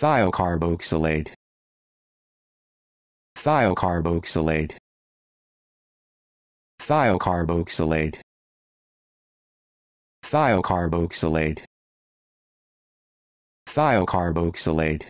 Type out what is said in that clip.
Thiocarboxylate Thiocarboxylate Thiocarboxylate Thiocarboxylate Thiocarboxylate